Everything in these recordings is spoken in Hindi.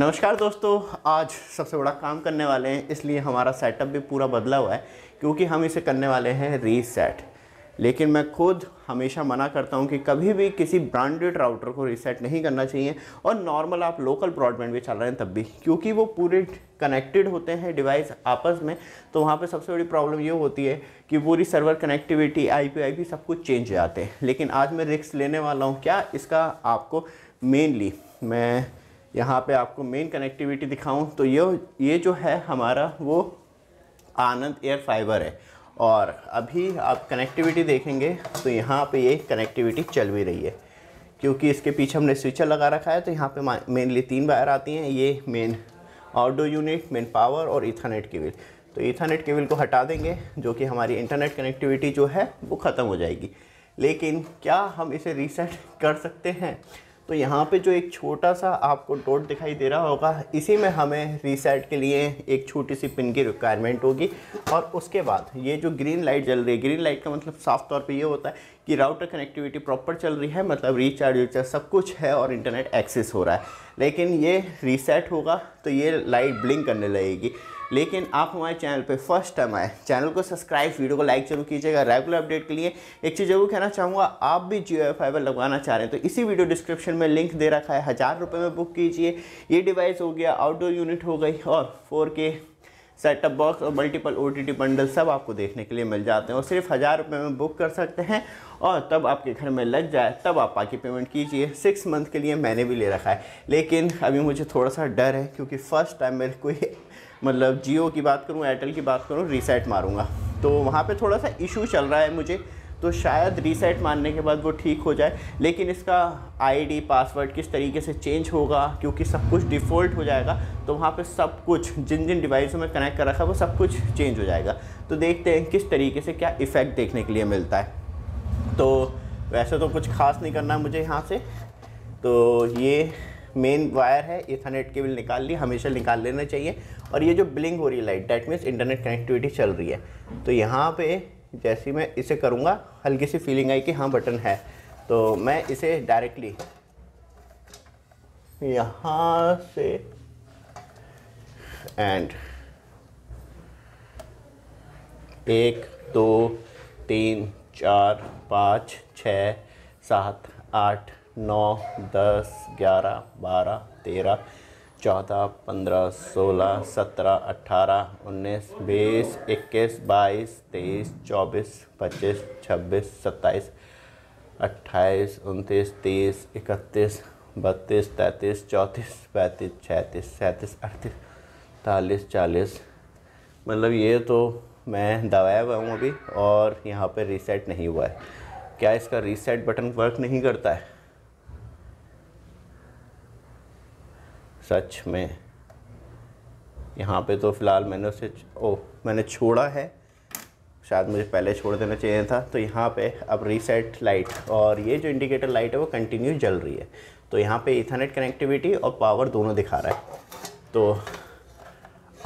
नमस्कार दोस्तों आज सबसे बड़ा काम करने वाले हैं इसलिए हमारा सेटअप भी पूरा बदला हुआ है क्योंकि हम इसे करने वाले हैं रीसेट लेकिन मैं खुद हमेशा मना करता हूं कि कभी भी किसी ब्रांडेड राउटर को रीसेट नहीं करना चाहिए और नॉर्मल आप लोकल ब्रॉडबैंड भी चल रहे हैं तब भी क्योंकि वो पूरे कनेक्टेड होते हैं डिवाइस आपस में तो वहाँ पे सबसे बड़ी प्रॉब्लम ये होती है कि पूरी सर्वर कनेक्टिविटी आईपी आईपी सब कुछ चेंज हो जाते हैं लेकिन आज मैं रिक्स लेने वाला हूँ क्या इसका आपको मेनली मैं यहाँ पे आपको मेन कनेक्टिविटी दिखाऊं तो ये ये जो है हमारा वो आनंद एयर फाइबर है और अभी आप कनेक्टिविटी देखेंगे तो यहाँ पे ये कनेक्टिविटी चल भी रही है क्योंकि इसके पीछे हमने स्विचर लगा रखा है तो यहाँ पे मेनली तीन वायर आती हैं ये main outdoor unit main power और इथानेट केबल तो इथानेट केबल को हटा देंगे जो कि हमारी इंटरनेट कनेक्टिविटी जो है वो ख़त्म हो जाएगी लेकिन क्या हम इसे रीसेट कर सकते हैं तो यहाँ पे जो एक छोटा सा आपको डॉट दिखाई दे रहा होगा इसी में हमें रीसेट के लिए एक छोटी सी पिन की रिक्वायरमेंट होगी और उसके बाद ये जो ग्रीन लाइट जल रही है ग्रीन लाइट का मतलब साफ तौर पे ये होता है कि राउटर कनेक्टिविटी प्रॉपर चल रही है मतलब रिचार्ज वीचार्ज सब कुछ है और इंटरनेट एक्सेस हो रहा है लेकिन ये रीसेट होगा तो ये लाइट ब्लिंक करने लगेगी लेकिन आप हमारे चैनल पे फर्स्ट टाइम आए चैनल को सब्सक्राइब वीडियो को लाइक जरूर कीजिएगा रेगुलर अपडेट के लिए एक चीज़ जरूर कहना चाहूँगा आप भी जियो फाइबर लगवाना चाह रहे हैं तो इसी वीडियो डिस्क्रिप्शन में लिंक दे रखा है हज़ार रुपये में बुक कीजिए ये डिवाइस हो गया आउटडोर यूनिट हो गई और फोर के सेटअप बॉक्स और मल्टीपल ओ टी बंडल सब आपको देखने के लिए मिल जाते हैं और सिर्फ हज़ार रुपये में बुक कर सकते हैं और तब आपके घर में लग जाए तब आप बाकी पेमेंट कीजिए सिक्स मंथ के लिए मैंने भी ले रखा है लेकिन अभी मुझे थोड़ा सा डर है क्योंकि फ़र्स्ट टाइम मेरे कोई मतलब जियो की बात करूँ एयरटेल की बात करूँ रीसेट मारूँगा तो वहाँ पर थोड़ा सा इशू चल रहा है मुझे तो शायद रीसेट मारने के बाद वो ठीक हो जाए लेकिन इसका आईडी पासवर्ड किस तरीके से चेंज होगा क्योंकि सब कुछ डिफ़ॉल्ट हो जाएगा तो वहाँ पे सब कुछ जिन जिन डिवाइसों में कनेक्ट कर रखा है वो सब कुछ चेंज हो जाएगा तो देखते हैं किस तरीके से क्या इफ़ेक्ट देखने के लिए मिलता है तो वैसे तो कुछ खास नहीं करना मुझे यहाँ से तो ये मेन वायर है इथरनेट केबल निकाल ली हमेशा निकाल लेना चाहिए और ये जो ब्लिंग हो रही है light that means internet connectivity चल रही है तो यहाँ पे जैसे मैं इसे करूँगा हल्की सी फीलिंग आई कि हाँ बटन है तो मैं इसे डायरेक्टली यहाँ से एंड एक दो तीन चार पाँच छ सात आठ नौ दस ग्यारह बारह तेरह चौदह पंद्रह सोलह सत्रह अट्ठारह उन्नीस बीस इक्कीस बाईस तेईस चौबीस पच्चीस छब्बीस सत्ताईस अट्ठाईस उनतीस तीस इकतीस बत्तीस तैंतीस चौंतीस पैंतीस छैंतीस सैंतीस अड़तीस तालीस चालीस मतलब ये तो मैं दबाया हुआ हूँ अभी और यहाँ पे रीसेट नहीं हुआ है क्या इसका रीसेट बटन वर्क नहीं करता है सच में यहाँ पे तो फ़िलहाल मैंने उसे ओ मैंने छोड़ा है शायद मुझे पहले छोड़ देना चाहिए था तो यहाँ पे अब रीसेट लाइट और ये जो इंडिकेटर लाइट है वो कंटिन्यू जल रही है तो यहाँ पे इथरनेट कनेक्टिविटी और पावर दोनों दिखा रहा है तो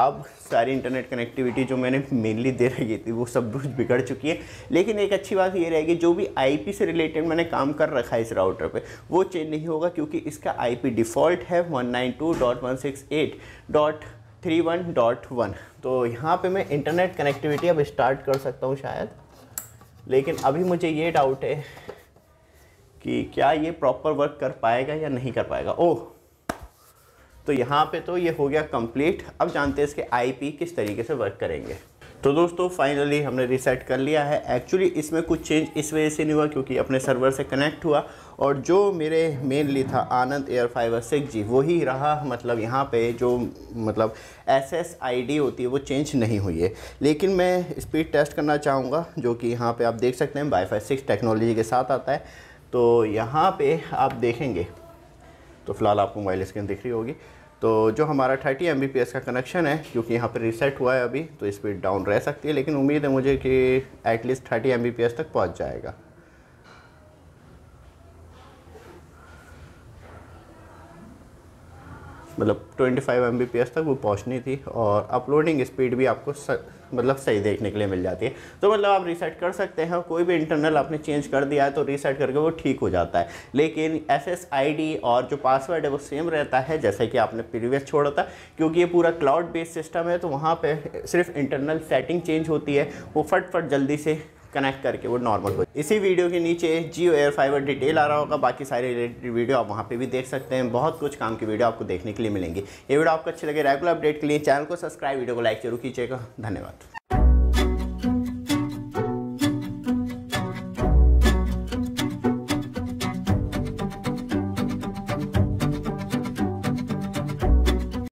अब सारी इंटरनेट कनेक्टिविटी जो मैंने मेनली दे रखी थी वो सब कुछ बिगड़ चुकी है लेकिन एक अच्छी बात ये रहेगी जो भी आईपी से रिलेटेड मैंने काम कर रखा है इस राउटर पे वो चेंज नहीं होगा क्योंकि इसका आईपी डिफ़ॉल्ट है 192.168.31.1 तो यहाँ पे मैं इंटरनेट कनेक्टिविटी अब स्टार्ट कर सकता हूँ शायद लेकिन अभी मुझे ये डाउट है कि क्या ये प्रॉपर वर्क कर पाएगा या नहीं कर पाएगा ओह तो यहाँ पे तो ये हो गया कंप्लीट अब जानते हैं इसके आईपी किस तरीके से वर्क करेंगे तो दोस्तों फाइनली हमने रिसेट कर लिया है एक्चुअली इसमें कुछ चेंज इस वजह से नहीं हुआ क्योंकि अपने सर्वर से कनेक्ट हुआ और जो मेरे मेनली था Anand air fibre six G वही रहा मतलब यहाँ पे जो मतलब एस एस आई डी होती है वो चेंज नहीं हुई है लेकिन मैं स्पीड टेस्ट करना चाहूँगा जो कि यहाँ पर आप देख सकते हैं वाई सिक्स टेक्नोलॉजी के साथ आता है तो यहाँ पर आप देखेंगे तो फ़िलहाल आपको मोबाइल स्क्रीन दिख रही होगी तो जो हमारा थर्टी एम का कनेक्शन है क्योंकि यहाँ पर रिसेट हुआ है अभी तो स्पीड डाउन रह सकती है लेकिन उम्मीद है मुझे कि एटलीस्ट थर्टी एम तक पहुँच जाएगा मतलब 25 एम तक वो पहुंचनी थी और अपलोडिंग स्पीड भी आपको स, मतलब सही देखने के लिए मिल जाती है तो मतलब आप रीसेट कर सकते हैं कोई भी इंटरनल आपने चेंज कर दिया है तो रीसेट करके वो ठीक हो जाता है लेकिन एस एस और जो पासवर्ड है वो सेम रहता है जैसे कि आपने प्रीवियस छोड़ा था क्योंकि ये पूरा क्लाउड बेस्ड सिस्टम है तो वहाँ पर सिर्फ इंटरनल सेटिंग चेंज होती है वो फटफट जल्दी से कनेक्ट करके वो नॉर्मल हो इसी वीडियो के नीचे जियो एयर फाइबर डिटेल आ रहा होगा बाकी सारे रिलेटेड वीडियो आप वहाँ पे भी देख सकते हैं बहुत कुछ काम की वीडियो आपको देखने के लिए मिलेंगी ये वीडियो आपको अच्छी लगे रेगुलर अपडेट के लिए चैनल को सब्सक्राइब वीडियो को लाइक जरूर कीजिएगा धन्यवाद